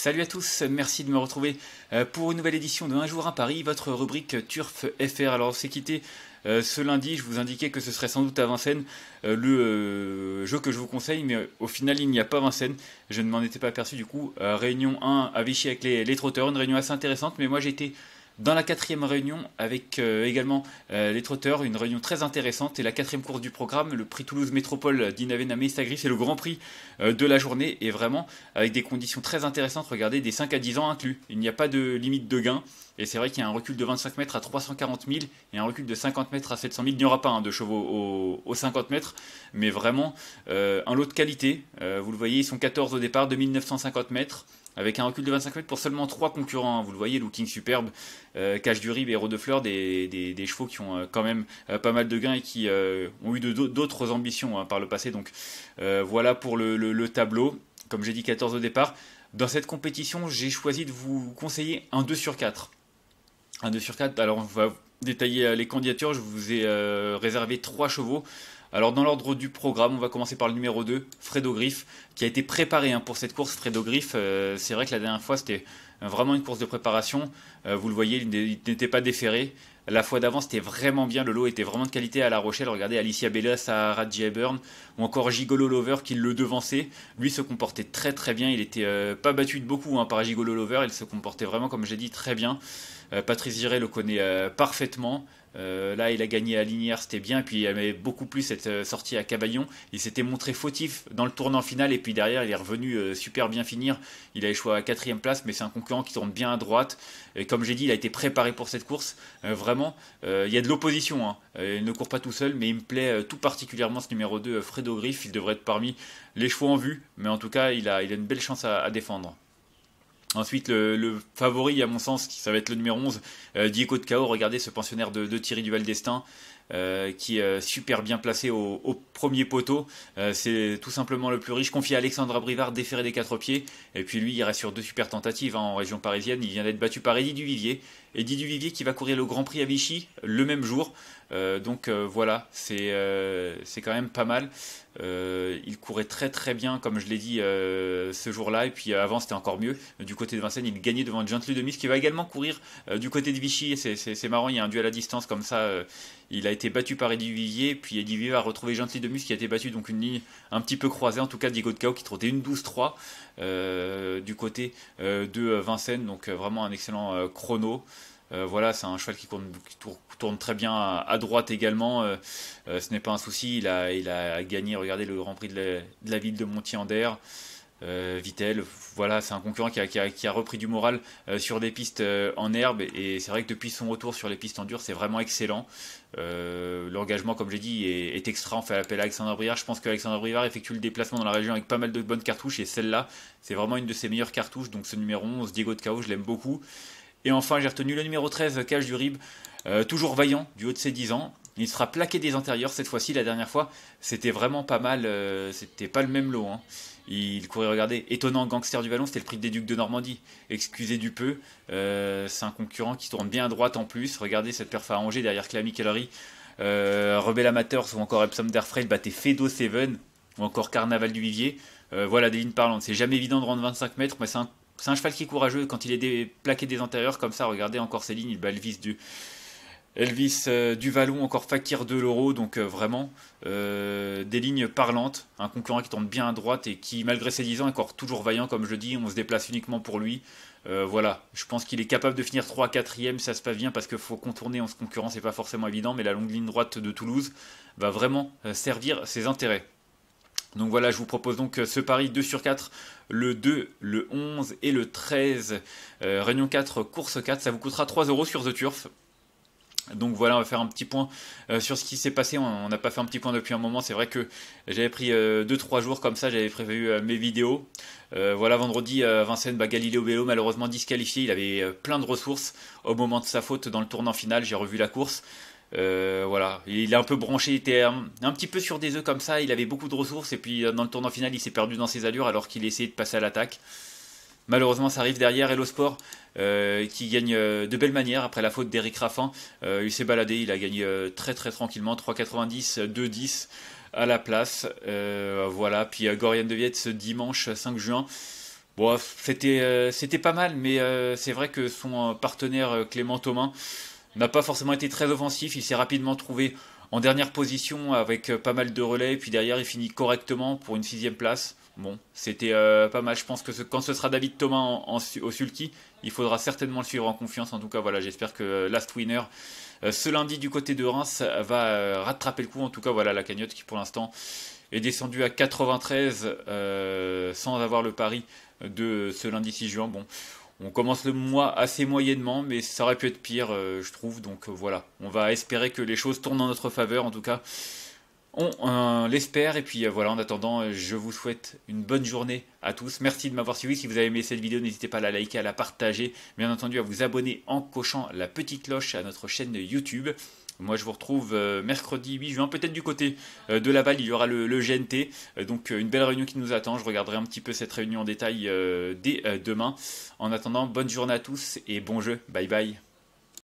Salut à tous, merci de me retrouver euh, pour une nouvelle édition de Un jour à Paris, votre rubrique Turf FR. Alors on s'est quitté euh, ce lundi, je vous indiquais que ce serait sans doute à Vincennes euh, le jeu que je vous conseille, mais au final il n'y a pas Vincennes, je ne m'en étais pas aperçu du coup. réunion 1 à Vichy avec les, les trotteurs, une réunion assez intéressante, mais moi j'étais dans la quatrième réunion avec euh, également euh, les trotteurs, une réunion très intéressante et la quatrième course du programme, le prix Toulouse Métropole d'Inavena-Mestagri, c'est le grand prix euh, de la journée et vraiment avec des conditions très intéressantes, regardez, des 5 à 10 ans inclus, il n'y a pas de limite de gain et c'est vrai qu'il y a un recul de 25 mètres à 340 000 et un recul de 50 mètres à 700 000, il n'y aura pas hein, de chevaux aux 50 mètres, mais vraiment un lot de qualité, vous le voyez, ils sont 14 au départ, 2950 mètres avec un recul de 25 mètres pour seulement 3 concurrents. Hein. Vous le voyez, Looking Superbe, euh, Cache du Rib et de Fleur, des, chevaux qui ont euh, quand même euh, pas mal de gains et qui ont eu d'autres ambitions hein, par le passé. Donc voilà pour le, tableau. Comme j'ai dit, 14 au départ. Dans cette compétition, j'ai choisi de vous conseiller un 2 sur 4 un 2 sur 4. Alors, on va détailler euh, les candidatures, je vous ai euh, réservé trois chevaux. Alors dans l'ordre du programme, on va commencer par le numéro 2, Fredo Griff, qui a été préparé hein, pour cette course. Fredo Griff, euh, c'est vrai que la dernière fois c'était vraiment une course de préparation. Euh, vous le voyez, il n'était pas déféré. La fois d'avant, c'était vraiment bien. Le lot était vraiment de qualité à La Rochelle. Regardez Alicia Bellas à Radji ou encore Gigolo Lover qui le devançait. Lui se comportait très très bien. Il n'était euh, pas battu de beaucoup hein, par Gigolo Lover. Il se comportait vraiment, comme j'ai dit, très bien. Euh, Patrice Giré le connaît parfaitement. là, il a gagné à Linière, c'était bien. Puis il avait beaucoup plus cette sortie à Cavaillon. Il s'était montré fautif dans le tournant final. Et puis derrière, il est revenu super bien finir. Il a échoué à quatrième place, mais c'est un concurrent qui tourne bien à droite comme j'ai dit, il a été préparé pour cette course. Euh, vraiment, euh, il y a de l'opposition. Hein. Euh, il ne court pas tout seul, mais il me plaît tout particulièrement ce numéro 2, Fredo Griff. Il devrait être parmi les chevaux en vue, mais en tout cas, il a, une belle chance à défendre. Ensuite, le, favori, à mon sens, ça va être le numéro 11, euh, Diego de Cao. Regardez ce pensionnaire de, Thierry Duval d'Estaing. Euh, qui est euh, super bien placé au, premier poteau. c'est tout simplement le plus riche. Confié à Alexandre Brivard, déféré des quatre pieds. Et puis lui, il reste sur deux super tentatives hein, en région parisienne. Il vient d'être battu par Eddie Duvivier. Eddie Duvivier qui va courir le Grand Prix à Vichy le même jour. donc voilà, c'est c'est quand même pas mal. il courait très très bien, comme je l'ai dit ce jour-là. Et puis avant, c'était encore mieux. Du côté de Vincennes, il gagnait devant Gently de qui va également courir euh, du côté de Vichy. C'est marrant, il y a un duel à distance comme ça. Euh, il a été battu par Eddie Vivier, puis Eddie Vivier a retrouvé Gently de qui a été battu, donc une ligne un petit peu croisée. En tout cas, Diego de Cao qui trottait une 12-3 euh, du côté de Vincennes, donc vraiment un excellent chrono. voilà, c'est un cheval qui tourne, très bien à, droite également. ce n'est pas un souci. Il a, gagné, regardez, le Grand Prix de la, de la ville de Montier-en-Der. Vitel, euh, Vittel, voilà, c'est un concurrent qui a, repris du moral euh, sur des pistes euh, en herbe et c'est vrai que depuis son retour sur les pistes en dur, c'est vraiment excellent. L'engagement, comme j'ai dit, est, extra. On fait appel à Alexandre Brivard. Je pense qu'Alexandre Brivard effectue le déplacement dans la région avec pas mal de bonnes cartouches et celle-là, c'est vraiment une de ses meilleures cartouches. Donc ce numéro 11, Diego de Cao, je l'aime beaucoup. Et enfin, j'ai retenu le numéro 13, Cage du Rib, toujours vaillant du haut de ses 10 ans. Il sera plaqué des antérieurs cette fois-ci. La dernière fois, c'était vraiment pas mal. Euh, c'était pas le même lot. Hein. Il courait regarder. Étonnant gangster du ballon, c'était le prix des Ducs de Normandie. Excusez du peu. Euh, c'est un concurrent qui tourne bien à droite en plus. Regardez cette perf à derrière Clammy Kellery. Rebelle euh, Rebel Amateurs ou encore Epsom Derfray battait Fedo Seven ou encore Carnaval du Vivier. voilà des lignes parlantes. C'est jamais évident de rendre 25 mètres, mais c'est un, cheval qui est courageux. Quand il est plaqué des antérieurs comme ça, regardez encore ces lignes, il bat le vis du, Elvis euh, duvallon Duvalon, encore Fakir de l'Euro, donc euh, vraiment euh, des lignes parlantes, un concurrent qui tombe bien à droite et qui, malgré ses 10 ans, est encore toujours vaillant, comme je le dis, on se déplace uniquement pour lui. voilà, je pense qu'il est capable de finir 3 4 ème ça se passe bien parce qu'il faut contourner en ce concurrent, c'est pas forcément évident, mais la longue ligne droite de Toulouse va vraiment servir ses intérêts. Donc voilà, je vous propose donc ce pari 2 sur 4, le 2, le 11 et le 13. Réunion 4, course 4, ça vous coûtera 3 euros sur The Turf. Donc voilà, on va faire un petit point euh, sur ce qui s'est passé. On n'a pas fait un petit point depuis un moment. C'est vrai que j'avais pris 2-3 euh, jours comme ça, j'avais prévu euh, mes vidéos. voilà, vendredi, Vincennes, bah, Galileo Bello, malheureusement disqualifié. Il avait plein de ressources au moment de sa faute dans le tournant final. J'ai revu la course. voilà, il est un peu branché, il était un, un, petit peu sur des œufs comme ça, il avait beaucoup de ressources et puis dans le tournant final il s'est perdu dans ses allures alors qu'il essayait de passer à l'attaque. Malheureusement, ça arrive derrière Hello Sport euh, qui gagne euh, de belle manière après la faute d'Eric Raffin. Euh, il s'est baladé, il a gagné très très tranquillement 3,90, 2,10 à la place. voilà, puis Gorian de Viette ce dimanche 5 juin. Bon, c'était c'était pas mal, mais c'est vrai que son partenaire Clément Thomas n'a pas forcément été très offensif. Il s'est rapidement trouvé en dernière position avec pas mal de relais, puis derrière il finit correctement pour une sixième place. Bon, c'était euh, pas mal. Je pense que quand ce sera David Thomas au sulky, il faudra certainement le suivre en confiance. En tout cas, voilà, j'espère que euh, Last Winner, euh, ce lundi du côté de Reims, va rattraper le coup. En tout cas, voilà la cagnotte qui pour l'instant est descendue à 93 sans avoir le pari de ce lundi 6 juin. Bon, on commence le mois assez moyennement, mais ça aurait pu être pire, je trouve. Donc voilà, on va espérer que les choses tournent en notre faveur. En tout cas on euh, l'espère. Et puis euh, voilà, en attendant, euh, je vous souhaite une bonne journée à tous. Merci de m'avoir suivi. Si vous avez aimé cette vidéo, n'hésitez pas à la liker, à la partager. Bien entendu, à vous abonner en cochant la petite cloche à notre chaîne YouTube. Moi, je vous retrouve mercredi 8 juin, peut-être du côté de la Laval, il y aura le, le GNT. donc, une belle réunion qui nous attend. Je regarderai un petit peu cette réunion en détail dès demain. En attendant, bonne journée à tous et bon jeu. Bye bye.